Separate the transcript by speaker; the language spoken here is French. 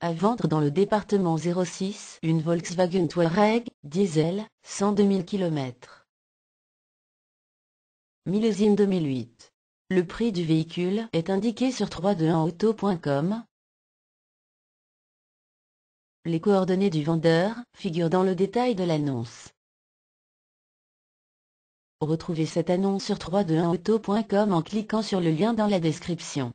Speaker 1: À vendre dans le département 06 une Volkswagen Touareg, diesel, 102 000 km. Millésime 2008. Le prix du véhicule est indiqué sur 321auto.com. Les coordonnées du vendeur figurent dans le détail de l'annonce.
Speaker 2: Retrouvez cette annonce sur 321auto.com en cliquant sur le lien dans la description.